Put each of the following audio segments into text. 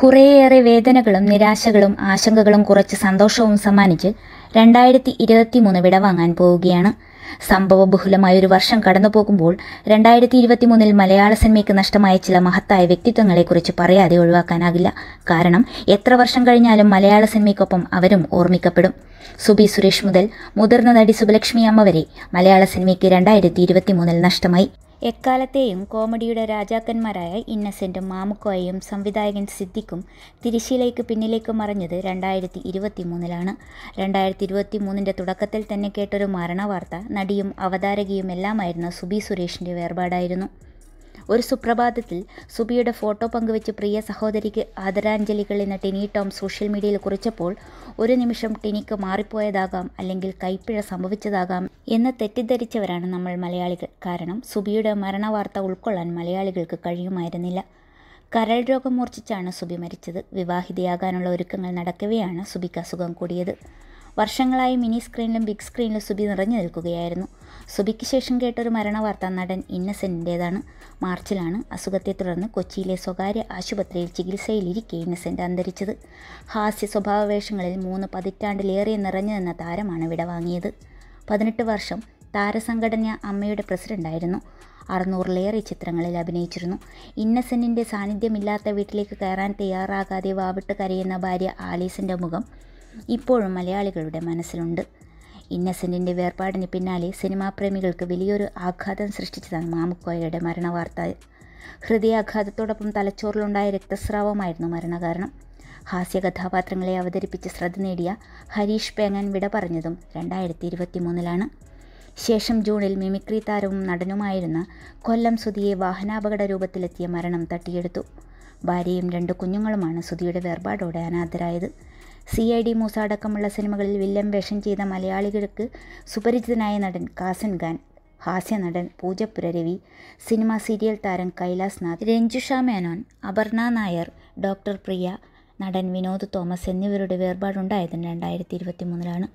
കുറേയേറെ വേദനകളും നിരാശകളും ആശങ്കകളും കുറച്ച് സന്തോഷവും സമ്മാനിച്ച് രണ്ടായിരത്തി ഇരുപത്തി മൂന്ന് വിടവാങ്ങാൻ പോവുകയാണ് സംഭവബഹുലമായ ഒരു വർഷം കടന്നു പോകുമ്പോൾ രണ്ടായിരത്തി ഇരുപത്തി മൂന്നിൽ മലയാള സിനിമയ്ക്ക് നഷ്ടമായ ചില മഹത്തായ വ്യക്തിത്വങ്ങളെക്കുറിച്ച് പറയാതെ ഒഴിവാക്കാനാകില്ല കാരണം എത്ര വർഷം കഴിഞ്ഞാലും മലയാള സിനിമയ്ക്കൊപ്പം അവരും ഓർമ്മിക്കപ്പെടും സുബി സുരേഷ് മുതൽ മുതിർന്ന നടി സുബലക്ഷ്മി അമ്മ വരെ മലയാള സിനിമയ്ക്ക് രണ്ടായിരത്തി ഇരുപത്തി മൂന്നിൽ നഷ്ടമായി എക്കാലത്തെയും കോമഡിയുടെ രാജാക്കന്മാരായ ഇന്നസെൻറ്റും മാമുക്കോയയും സംവിധായകൻ സിദ്ദിഖും തിരിശീലയ്ക്ക് പിന്നിലേക്ക് മറഞ്ഞത് രണ്ടായിരത്തി ഇരുപത്തി മൂന്നിലാണ് രണ്ടായിരത്തി ഇരുപത്തി മൂന്നിൻ്റെ തുടക്കത്തിൽ തന്നെ കേട്ടൊരു മരണവാർത്ത നടിയും അവതാരകയും എല്ലാമായിരുന്ന സുബി സുരേഷിൻ്റെ വേർപാടായിരുന്നു ഒരു സുപ്രഭാതത്തിൽ സുബിയുടെ ഫോട്ടോ പങ്കുവെച്ച് പ്രിയ സഹോദരിക്ക് ആദരാഞ്ജലികൾ എന്ന ടിനി ടോം സോഷ്യൽ മീഡിയയിൽ കുറിച്ചപ്പോൾ ഒരു നിമിഷം ടിനിക്ക് മാറിപ്പോയതാകാം അല്ലെങ്കിൽ കൈപ്പിഴ സംഭവിച്ചതാകാം എന്ന് തെറ്റിദ്ധരിച്ചവരാണ് നമ്മൾ മലയാളികൾ കാരണം സുബിയുടെ മരണവാർത്ത ഉൾക്കൊള്ളാൻ മലയാളികൾക്ക് കഴിയുമായിരുന്നില്ല കരൾ രോഗം മൂർച്ഛിച്ചാണ് സുബി മരിച്ചത് വിവാഹിതയാകാനുള്ള ഒരുക്കങ്ങൾ നടക്കവെയാണ് സുബിക്ക് അസുഖം കൂടിയത് വർഷങ്ങളായി മിനി സ്ക്രീനിലും ബിഗ് സ്ക്രീനിലും സുബി നിറഞ്ഞു നിൽക്കുകയായിരുന്നു സുബിക്ക് ശേഷം കേട്ടൊരു മരണവാർത്ത നടൻ ഇന്നസെൻറ്റിൻ്റേതാണ് മാർച്ചിലാണ് അസുഖത്തെ തുടർന്ന് കൊച്ചിയിലെ സ്വകാര്യ ആശുപത്രിയിൽ ചികിത്സയിലിരിക്കെ ഇന്നസെൻ്റ് അന്തരിച്ചത് ഹാസ്യ സ്വഭാവ വേഷങ്ങളിൽ മൂന്ന് പതിറ്റാണ്ടിലേറെ നിറഞ്ഞു നിന്ന താരമാണ് വിടവാങ്ങിയത് പതിനെട്ട് വർഷം താരസംഘടന അമ്മയുടെ പ്രസിഡൻ്റായിരുന്നു അറുന്നൂറിലേറെ ചിത്രങ്ങളിൽ അഭിനയിച്ചിരുന്നു ഇന്നസെൻറ്റിൻ്റെ സാന്നിധ്യമില്ലാത്ത വീട്ടിലേക്ക് കയറാൻ തയ്യാറാകാതെ വാവിട്ട് കരയുന്ന ഭാര്യ ആലീസിൻ്റെ മുഖം ഇപ്പോഴും മലയാളികളുടെ മനസ്സിലുണ്ട് ഇന്നസെൻറ്റിൻ്റെ വേർപാടിന് പിന്നാലെ സിനിമാ പ്രേമികൾക്ക് വലിയൊരു ആഘാതം സൃഷ്ടിച്ചതാണ് മാമുക്കോയയുടെ മരണവാർത്ത ഹൃദയാഘാതത്തോടൊപ്പം തലച്ചോറിലുണ്ടായ രക്തസ്രാവമായിരുന്നു മരണകാരണം ഹാസ്യ കഥാപാത്രങ്ങളെ അവതരിപ്പിച്ച് ശ്രദ്ധ നേടിയ ഹരീഷ് പേങ്ങൻ വിട പറഞ്ഞതും രണ്ടായിരത്തി ഇരുപത്തി മൂന്നിലാണ് ശേഷം ജൂണിൽ മിമിക്രി താരവും നടനുമായിരുന്ന കൊല്ലം സുധിയെ വാഹനാപകട രൂപത്തിലെത്തിയ മരണം തട്ടിയെടുത്തു ഭാര്യയും രണ്ട് കുഞ്ഞുങ്ങളുമാണ് സുധിയുടെ വേർപാടോടെ അനാഥരായത് സി ഐ ഡി മൂസ അടക്കമുള്ള സിനിമകളിൽ വില്ലൻ വേഷം ചെയ്ത മലയാളികൾക്ക് സുപരിചിതനായ നടൻ കാസൻ ഖാൻ ഹാസ്യനടൻ പൂജപ്പുര രവി സിനിമ സീരിയൽ താരം കൈലാസ് നാഥ് രഞ്ജുഷ മേനോൻ അപർണ നായർ ഡോക്ടർ പ്രിയ നടൻ വിനോദ് തോമസ് എന്നിവരുടെ വേർപാടുണ്ടായതും രണ്ടായിരത്തി ഇരുപത്തി മൂന്നിലാണ്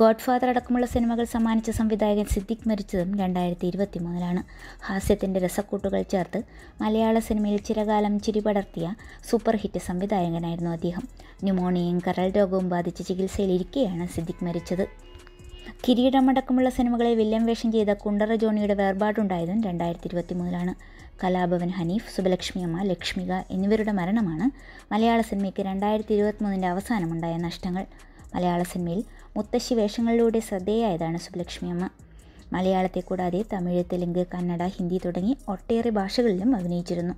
ഗോഡ് ഫാദർ അടക്കമുള്ള സിനിമകൾ സമ്മാനിച്ച സംവിധായകൻ സിദ്ദിഖ് മരിച്ചതും രണ്ടായിരത്തി ഇരുപത്തി മൂന്നിലാണ് ഹാസ്യത്തിൻ്റെ രസക്കൂട്ടുകൾ ചേർത്ത് മലയാള സിനിമയിൽ ചിരകാലം ചിരിപടർത്തിയ സൂപ്പർ ഹിറ്റ് സംവിധായകനായിരുന്നു അദ്ദേഹം ന്യൂമോണിയയും കരൾ രോഗവും ബാധിച്ച് ചികിത്സയിലിരിക്കെയാണ് സിദ്ദിഖ് മരിച്ചത് കിരീടമടക്കമുള്ള സിനിമകളെ വില്ലൻ വേഷം ചെയ്ത കുണ്ടറ ജോണിയുടെ വേർപാടുണ്ടായതും രണ്ടായിരത്തി ഇരുപത്തി മൂന്നിലാണ് കലാഭവൻ ഹനീഫ് സുബലക്ഷ്മിയമ്മ ലക്ഷ്മിക എന്നിവരുടെ മരണമാണ് മലയാള സിനിമയ്ക്ക് രണ്ടായിരത്തി ഇരുപത്തിമൂന്നിൻ്റെ അവസാനമുണ്ടായ നഷ്ടങ്ങൾ മലയാള സിനിമയിൽ മുത്തശ്ശി വേഷങ്ങളിലൂടെ ശ്രദ്ധേയായതാണ് സുബലക്ഷ്മിയമ്മ മലയാളത്തെ കൂടാതെ തമിഴ് തെലുങ്ക് കന്നഡ ഹിന്ദി തുടങ്ങി ഒട്ടേറെ ഭാഷകളിലും അഭിനയിച്ചിരുന്നു